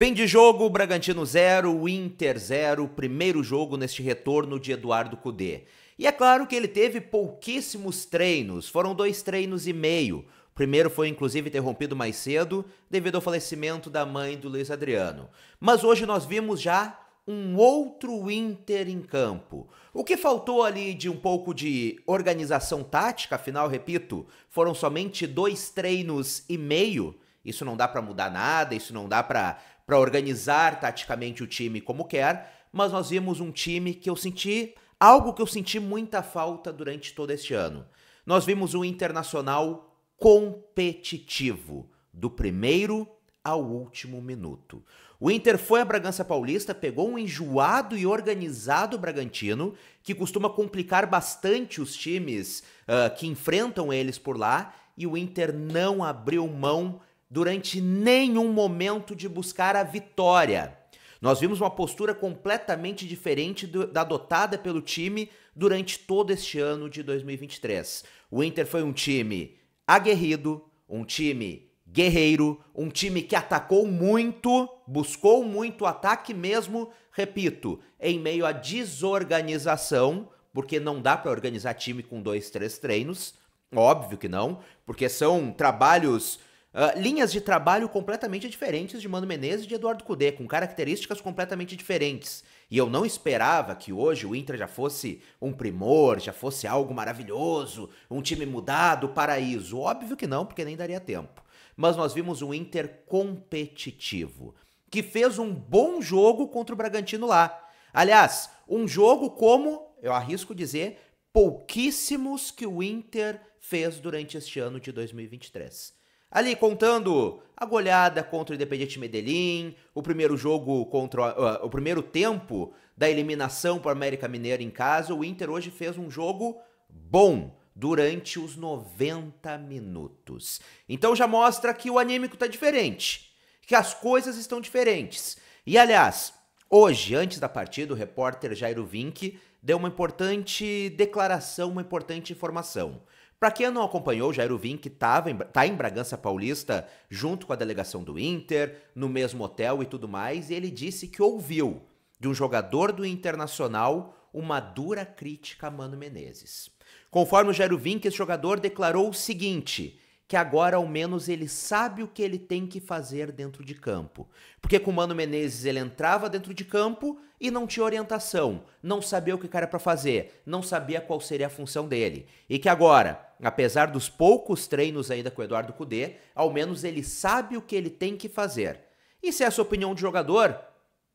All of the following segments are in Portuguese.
Fim de jogo, Bragantino 0, Inter 0, primeiro jogo neste retorno de Eduardo Cudê. E é claro que ele teve pouquíssimos treinos, foram dois treinos e meio. O primeiro foi inclusive interrompido mais cedo devido ao falecimento da mãe do Luiz Adriano. Mas hoje nós vimos já um outro Inter em campo. O que faltou ali de um pouco de organização tática, afinal, repito, foram somente dois treinos e meio. Isso não dá para mudar nada, isso não dá para para organizar taticamente o time como quer, mas nós vimos um time que eu senti algo que eu senti muita falta durante todo este ano. Nós vimos um internacional competitivo, do primeiro ao último minuto. O Inter foi a Bragança Paulista, pegou um enjoado e organizado Bragantino, que costuma complicar bastante os times uh, que enfrentam eles por lá, e o Inter não abriu mão durante nenhum momento de buscar a vitória. Nós vimos uma postura completamente diferente do, da adotada pelo time durante todo este ano de 2023. O Inter foi um time aguerrido, um time guerreiro, um time que atacou muito, buscou muito ataque mesmo, repito, em meio à desorganização, porque não dá para organizar time com dois, três treinos, óbvio que não, porque são trabalhos ah, linhas de trabalho completamente diferentes de Mano Menezes e de Eduardo Cudê, com características completamente diferentes. E eu não esperava que hoje o Inter já fosse um primor, já fosse algo maravilhoso, um time mudado, paraíso. Óbvio que não, porque nem daria tempo. Mas nós vimos um Inter competitivo, que fez um bom jogo contra o Bragantino lá. Aliás, um jogo como, eu arrisco dizer, pouquíssimos que o Inter fez durante este ano de 2023. Ali contando a goleada contra o Independiente Medellín, o primeiro jogo contra uh, o primeiro tempo da eliminação para o América Mineira em casa, o Inter hoje fez um jogo bom durante os 90 minutos. Então já mostra que o anímico está diferente, que as coisas estão diferentes. E aliás, hoje, antes da partida, o repórter Jairo Vink deu uma importante declaração, uma importante informação. Para quem não acompanhou, Jairo Vink tava em, tá em Bragança Paulista junto com a delegação do Inter, no mesmo hotel e tudo mais, e ele disse que ouviu de um jogador do Internacional uma dura crítica a Mano Menezes. Conforme o Jairo Vink, esse jogador declarou o seguinte: que agora ao menos ele sabe o que ele tem que fazer dentro de campo. Porque com o Mano Menezes ele entrava dentro de campo e não tinha orientação, não sabia o que era para fazer, não sabia qual seria a função dele. E que agora apesar dos poucos treinos ainda com o Eduardo Cudê, ao menos ele sabe o que ele tem que fazer. E se essa opinião de jogador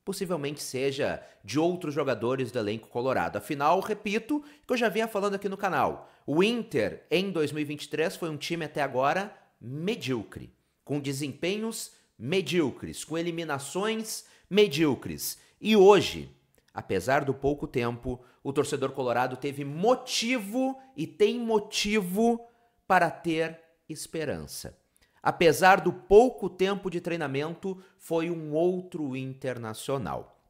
possivelmente seja de outros jogadores do elenco colorado. Afinal, repito, que eu já vinha falando aqui no canal. O Inter em 2023 foi um time até agora medíocre, com desempenhos medíocres, com eliminações medíocres. E hoje, Apesar do pouco tempo, o torcedor colorado teve motivo e tem motivo para ter esperança. Apesar do pouco tempo de treinamento, foi um outro internacional.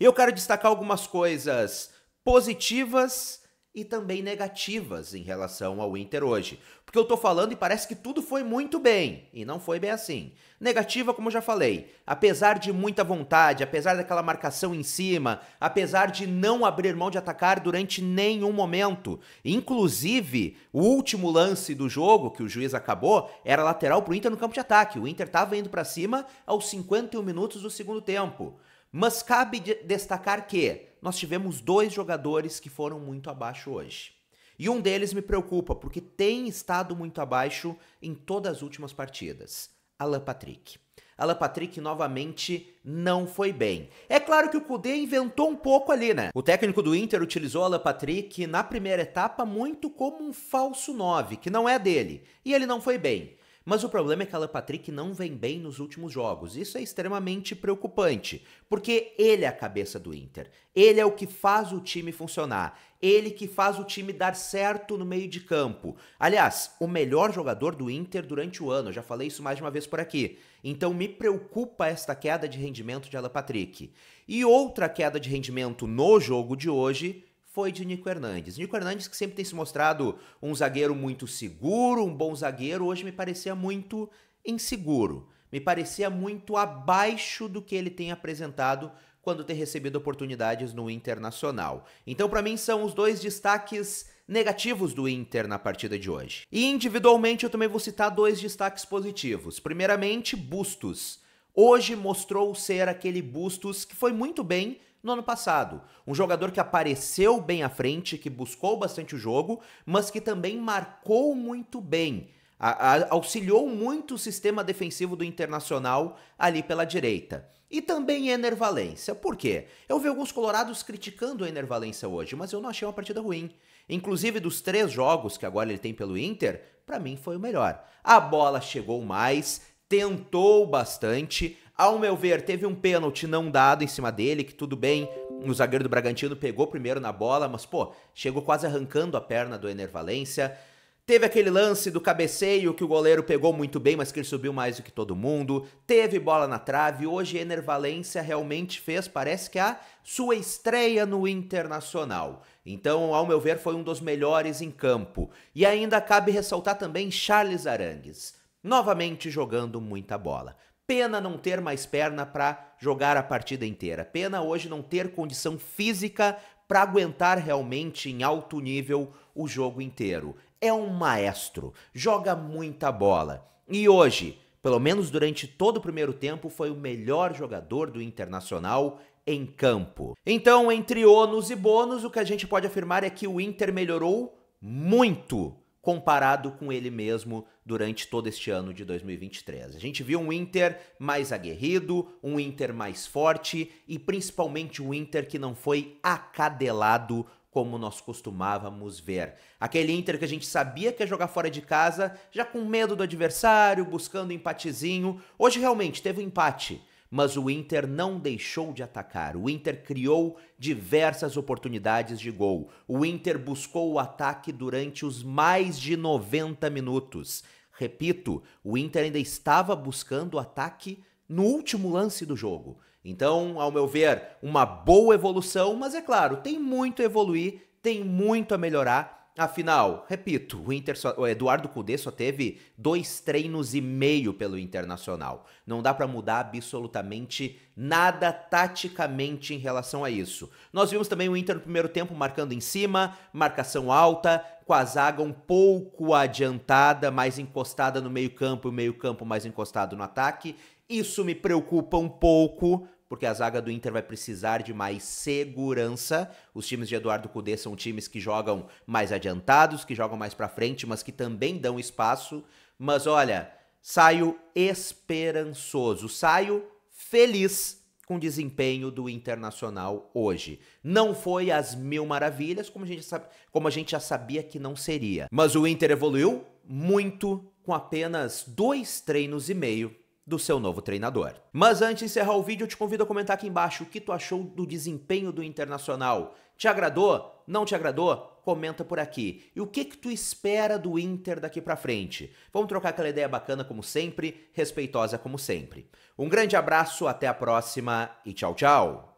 Eu quero destacar algumas coisas positivas e também negativas em relação ao Inter hoje. Porque eu tô falando e parece que tudo foi muito bem, e não foi bem assim. Negativa, como eu já falei, apesar de muita vontade, apesar daquela marcação em cima, apesar de não abrir mão de atacar durante nenhum momento. Inclusive, o último lance do jogo que o juiz acabou era lateral pro Inter no campo de ataque. O Inter tava indo para cima aos 51 minutos do segundo tempo. Mas cabe destacar que nós tivemos dois jogadores que foram muito abaixo hoje. E um deles me preocupa, porque tem estado muito abaixo em todas as últimas partidas. Alan Patrick. Alan Patrick novamente não foi bem. É claro que o Kudê inventou um pouco ali, né? O técnico do Inter utilizou Alan Patrick na primeira etapa muito como um falso 9, que não é dele, e ele não foi bem. Mas o problema é que Alan Patrick não vem bem nos últimos jogos. Isso é extremamente preocupante, porque ele é a cabeça do Inter. Ele é o que faz o time funcionar. Ele que faz o time dar certo no meio de campo. Aliás, o melhor jogador do Inter durante o ano. Eu já falei isso mais de uma vez por aqui. Então me preocupa esta queda de rendimento de Alan Patrick. E outra queda de rendimento no jogo de hoje foi de Nico Hernandes. Nico Hernandes que sempre tem se mostrado um zagueiro muito seguro, um bom zagueiro, hoje me parecia muito inseguro. Me parecia muito abaixo do que ele tem apresentado quando tem recebido oportunidades no Internacional. Então, para mim, são os dois destaques negativos do Inter na partida de hoje. E individualmente, eu também vou citar dois destaques positivos. Primeiramente, Bustos. Hoje mostrou ser aquele Bustos que foi muito bem no ano passado. Um jogador que apareceu bem à frente, que buscou bastante o jogo, mas que também marcou muito bem. A, a, auxiliou muito o sistema defensivo do Internacional ali pela direita. E também Ener Valência. Por quê? Eu vi alguns colorados criticando o Ener Valência hoje, mas eu não achei uma partida ruim. Inclusive, dos três jogos que agora ele tem pelo Inter, para mim foi o melhor. A bola chegou mais, tentou bastante, ao meu ver, teve um pênalti não dado em cima dele, que tudo bem, o zagueiro do Bragantino pegou primeiro na bola, mas pô, chegou quase arrancando a perna do Ener Valência. Teve aquele lance do cabeceio que o goleiro pegou muito bem, mas que ele subiu mais do que todo mundo. Teve bola na trave. Hoje Ener Valência realmente fez, parece que a sua estreia no Internacional. Então, ao meu ver, foi um dos melhores em campo. E ainda cabe ressaltar também Charles Arangues, novamente jogando muita bola. Pena não ter mais perna para jogar a partida inteira. Pena hoje não ter condição física para aguentar realmente em alto nível o jogo inteiro. É um maestro, joga muita bola. E hoje, pelo menos durante todo o primeiro tempo, foi o melhor jogador do Internacional em campo. Então, entre ônus e bônus, o que a gente pode afirmar é que o Inter melhorou muito comparado com ele mesmo durante todo este ano de 2023. A gente viu um Inter mais aguerrido, um Inter mais forte e principalmente um Inter que não foi acadelado como nós costumávamos ver. Aquele Inter que a gente sabia que ia jogar fora de casa, já com medo do adversário, buscando um empatezinho. Hoje realmente teve um empate mas o Inter não deixou de atacar. O Inter criou diversas oportunidades de gol. O Inter buscou o ataque durante os mais de 90 minutos. Repito, o Inter ainda estava buscando o ataque no último lance do jogo. Então, ao meu ver, uma boa evolução, mas é claro, tem muito a evoluir, tem muito a melhorar Afinal, repito, o, Inter só, o Eduardo Cudê só teve dois treinos e meio pelo Internacional. Não dá para mudar absolutamente nada taticamente em relação a isso. Nós vimos também o Inter no primeiro tempo marcando em cima, marcação alta, com a zaga um pouco adiantada, mais encostada no meio-campo e o meio-campo mais encostado no ataque. Isso me preocupa um pouco, porque a zaga do Inter vai precisar de mais segurança. Os times de Eduardo Cudê são times que jogam mais adiantados, que jogam mais para frente, mas que também dão espaço. Mas olha, saio esperançoso, saio feliz com o desempenho do Internacional hoje. Não foi as mil maravilhas, como a gente, sabe, como a gente já sabia que não seria. Mas o Inter evoluiu muito com apenas dois treinos e meio do seu novo treinador. Mas antes de encerrar o vídeo, eu te convido a comentar aqui embaixo o que tu achou do desempenho do Internacional. Te agradou? Não te agradou? Comenta por aqui. E o que que tu espera do Inter daqui para frente? Vamos trocar aquela ideia bacana como sempre, respeitosa como sempre. Um grande abraço, até a próxima e tchau, tchau.